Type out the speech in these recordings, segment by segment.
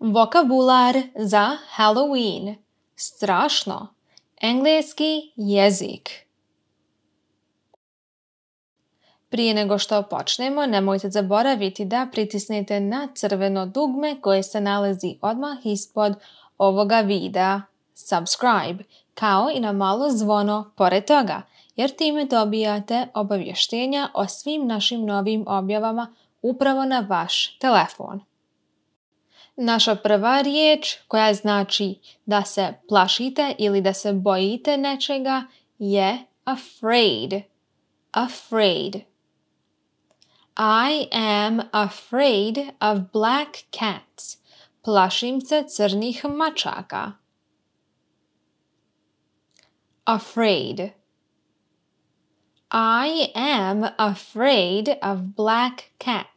Vokabular za Halloween. Strašno. Engleski jezik. Prije nego što počnemo, nemojte zaboraviti da pritisnete na crveno dugme koje se nalazi odmah ispod ovoga videa. Subscribe, kao i na malo zvono pored toga, jer time dobijate obavještenja o svim našim novim objavama upravo na vaš telefon. Naša prva riječ koja znači da se plašite ili da se bojite nečega je afraid. Afraid. I am afraid of black cats. Plašim se crnih mačaka. Afraid. I am afraid of black cats.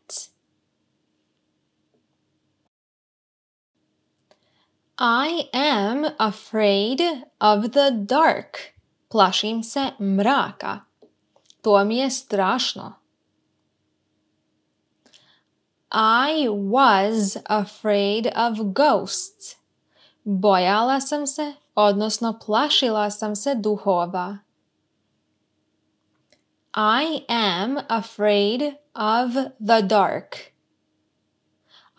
I am afraid of the dark. Plašim se mraka. To mi je strašno. I was afraid of ghosts. Bojala sam se, odnosno plašila sam se duhova. I am afraid of the dark.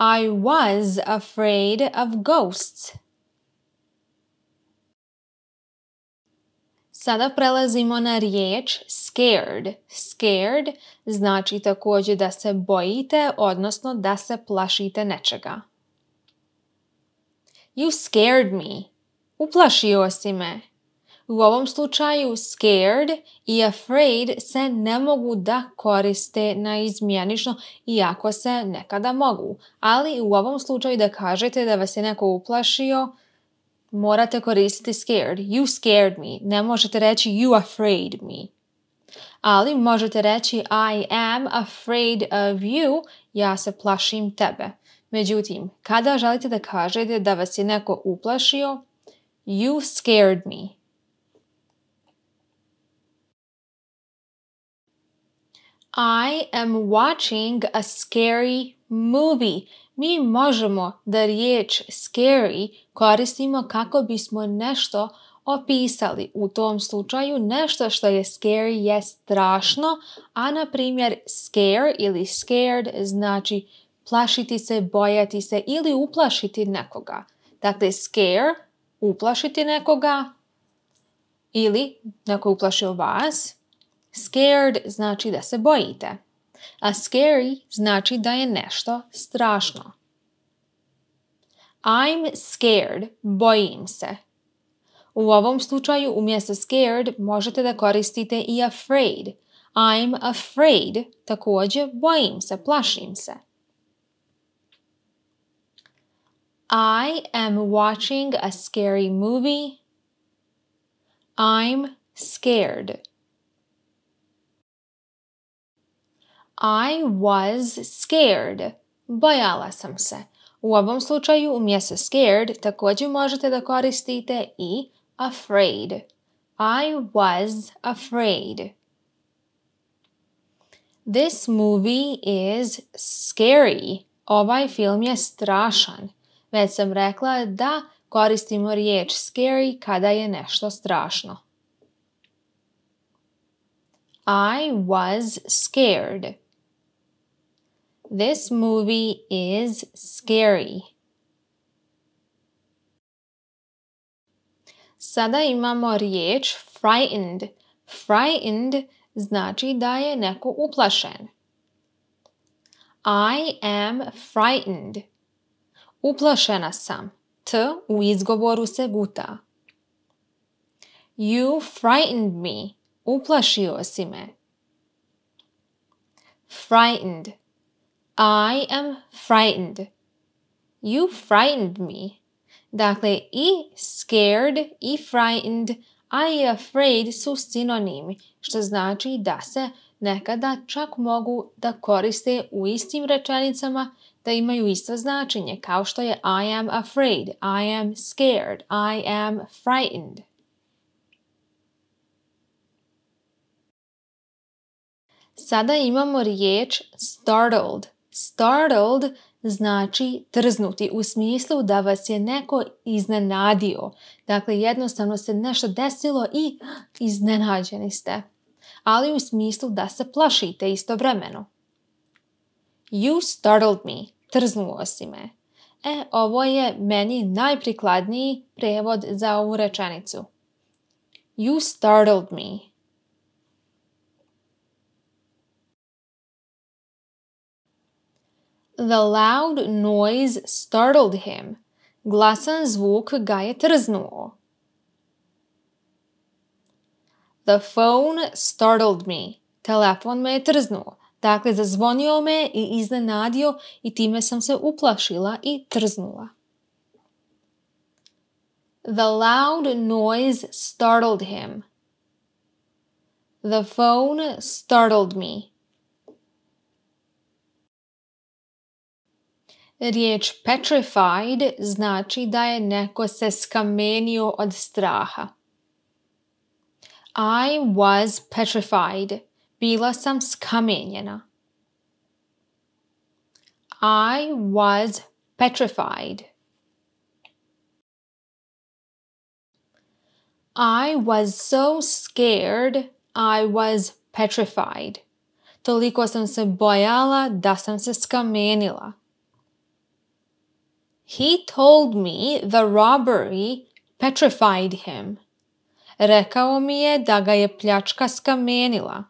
I was afraid of ghosts. Sada prelazimo na riječ scared. Scared znači također da se bojite, odnosno da se plašite nečega. You scared me. Uplašio si me. U ovom slučaju scared i afraid se ne mogu da koriste na izmjenično, iako se nekada mogu. Ali u ovom slučaju da kažete da vas je neko uplašio, morate koristiti scared. You scared me. Ne možete reći you afraid me. Ali možete reći I am afraid of you. Ja se plašim tebe. Međutim, kada želite da kažete da vas je neko uplašio, you scared me. I am watching a scary movie. Mi možemo da riječ scary koristimo kako bismo nešto opisali. U tom slučaju nešto što je scary je strašno, a na primjer scare ili scared znači plašiti se, bojati se ili uplašiti nekoga. Dakle, scare, uplašiti nekoga ili neko uplašio vas, Scared znači da se bojite, a scary znači da je nešto strašno. I'm scared, bojim se. U ovom slučaju umjesto scared možete da koristite i afraid. I'm afraid, također bojim se, plašim se. I am watching a scary movie. I'm scared. I was scared. Bojala sam se. U ovom slučaju umjesto scared također možete da koristite i afraid. I was afraid. This movie is scary. Ovaj film je strašan. Već sam rekla da koristimo riječ scary kada je nešto strašno. I was scared. This movie is scary. Sada imamo riječ frightened. Frightened znači da je neko uplašen. I am frightened. Uplašena sam. T u izgovoru se guta. You frightened me. Uplašio si me. Frightened. I am frightened. You frightened me. Dakle, i scared i frightened, i afraid su sinonimi, što znači da se nekada čak mogu da koriste u istim rečenicama da imaju isto značenje, kao što je I am afraid, I am scared, I am frightened. Sada imamo riječ startled. Startled znači trznuti u smislu da vas je neko iznenadio. Dakle, jednostavno se nešto desilo i iznenađeni ste. Ali u smislu da se plašite istovremeno. You startled me. Trznuo si me. E, ovo je meni najprikladniji prevod za ovu rečenicu. You startled me. The loud noise startled him. Glasan zvuk ga je trznuo. The phone startled me. Telefon me je trznuo. Dakle, zazvonio me i iznenadio i time sam se uplašila i trznula. The loud noise startled him. The phone startled me. Riječ petrified znači da je neko se skamenio od straha. I was petrified. Bila sam skamenjena. I was petrified. I was so scared, I was petrified. Toliko sam se bojala da sam se skamenila. He told me the robbery petrified him. Rekao mi je da ga je pljačka skamenila.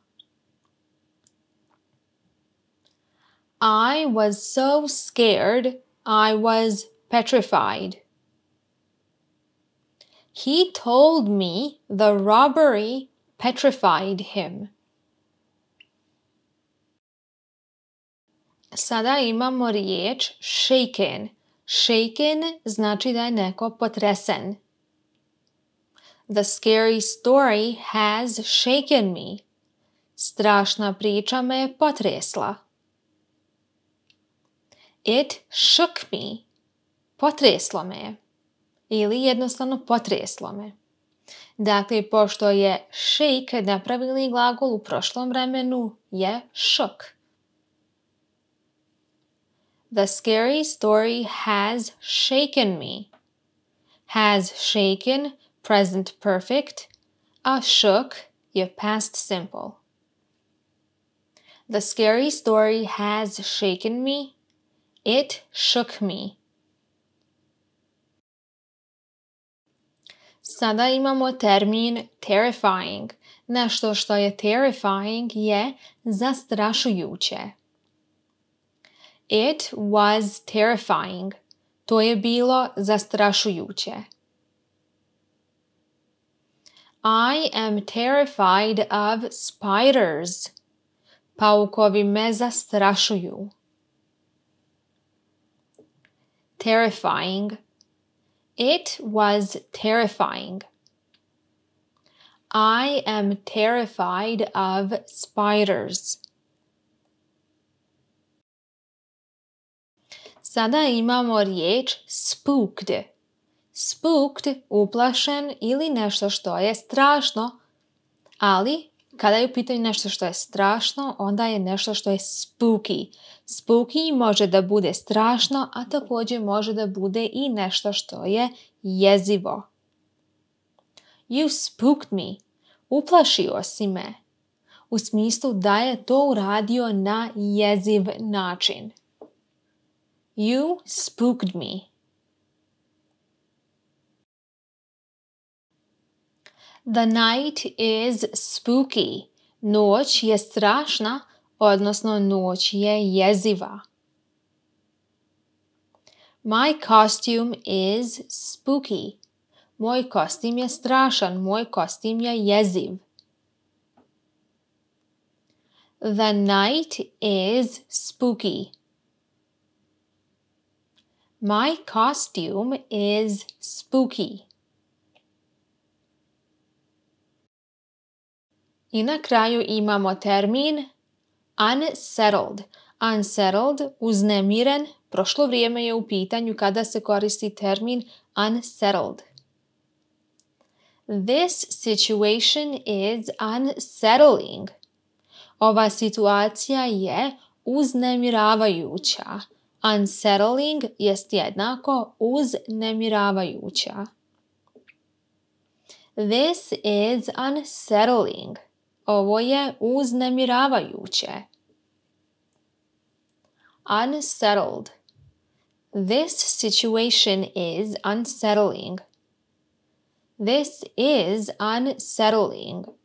I was so scared, I was petrified. He told me the robbery petrified him. Sada imamo riječ shaken Shaken znači da je neko potresen. The scary story has shaken me. Strašna priča me je potresla. It shook me. Potreslo me je. Ili jednostavno potreslo me. Dakle, pošto je shake napravili glagol u prošlom vremenu, je shook. The scary story has shaken me. Has shaken, present perfect. A shook, your past simple. The scary story has shaken me. It shook me. sada imamo termin terrifying. Nešto što je terrifying je zastrašujuće. It was terrifying. To je bilo zastrašujuće. I am terrified of spiders. Paukovi me zastrašuju. Terrifying. It was terrifying. I am terrified of spiders. Sada imamo riječ spooked. Spooked, uplašen ili nešto što je strašno, ali kada je u pitanju nešto što je strašno, onda je nešto što je spooky. Spooky može da bude strašno, a također može da bude i nešto što je jezivo. You spooked me. Uplašio si me. U smislu da je to uradio na jeziv način. You spooked me. The night is spooky. Noć je strašna, odnosno noć je jeziva. My costume is spooky. Moj kostim je strašan, moj kostim je jeziv. The night is spooky. My costume is spooky. I na kraju imamo termin unsettled. Unsettled, uznemiren, prošlo vrijeme je u pitanju kada se koristi termin unsettled. This situation is unsettling. Ova situacija je uznemiravajuća. Unsettling jest jednako nemiravajuća. This is unsettling. Ovo je uznemiravajuće. Unsettled. This situation is unsettling. This is unsettling.